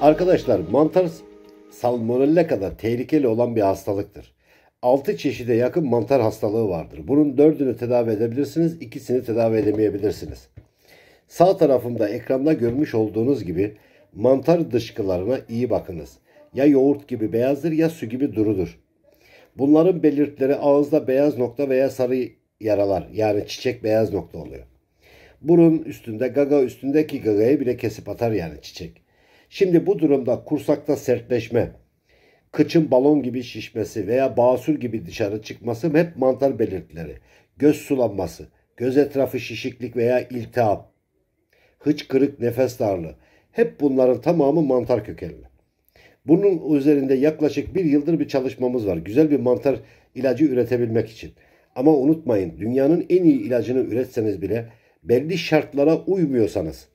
Arkadaşlar mantar salmonella kadar tehlikeli olan bir hastalıktır. 6 çeşide yakın mantar hastalığı vardır. Bunun 4'ünü tedavi edebilirsiniz, ikisini tedavi edemeyebilirsiniz. Sağ tarafımda ekranda görmüş olduğunuz gibi mantar dışkılarına iyi bakınız. Ya yoğurt gibi beyazdır ya su gibi durudur. Bunların belirtileri ağızda beyaz nokta veya sarı yaralar yani çiçek beyaz nokta oluyor. Burun üstünde gaga üstündeki gagayı bile kesip atar yani çiçek. Şimdi bu durumda kursakta sertleşme, kıçın balon gibi şişmesi veya basül gibi dışarı çıkması hep mantar belirtileri. Göz sulanması, göz etrafı şişiklik veya iltihap, hıç kırık nefes darlığı. Hep bunların tamamı mantar kökenli. Bunun üzerinde yaklaşık bir yıldır bir çalışmamız var. Güzel bir mantar ilacı üretebilmek için. Ama unutmayın dünyanın en iyi ilacını üretseniz bile belli şartlara uymuyorsanız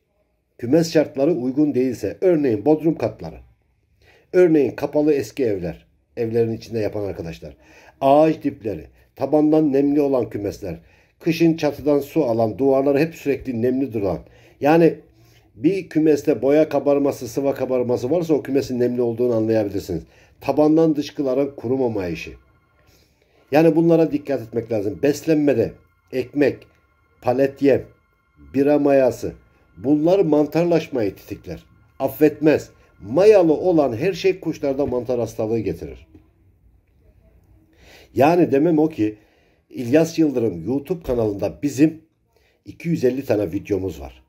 Kümes şartları uygun değilse, örneğin bodrum katları, örneğin kapalı eski evler, evlerin içinde yapan arkadaşlar, ağaç dipleri, tabandan nemli olan kümesler, kışın çatıdan su alan, duvarları hep sürekli nemli duran, yani bir kümeste boya kabarması, sıva kabarması varsa o kümesin nemli olduğunu anlayabilirsiniz. Tabandan dışkıların kurumama işi. Yani bunlara dikkat etmek lazım. Beslenmede ekmek, palet yem, bira mayası, Bunlar mantarlaşmayı titikler. Affetmez. Mayalı olan her şey kuşlarda mantar hastalığı getirir. Yani demem o ki İlyas Yıldırım YouTube kanalında bizim 250 tane videomuz var.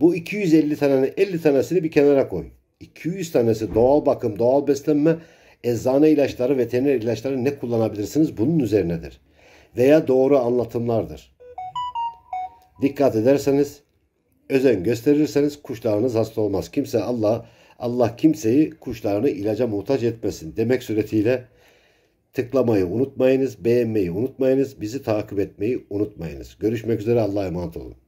Bu 250 tanenin 50 tanesini bir kenara koy. 200 tanesi doğal bakım, doğal beslenme, eczane ilaçları, veteriner ilaçları ne kullanabilirsiniz bunun üzerinedir. Veya doğru anlatımlardır. Dikkat ederseniz özen gösterirseniz kuşlarınız hasta olmaz. Kimse Allah Allah kimseyi kuşlarını ilaca muhtaç etmesin demek suretiyle tıklamayı unutmayınız, beğenmeyi unutmayınız, bizi takip etmeyi unutmayınız. Görüşmek üzere Allah'a emanet olun.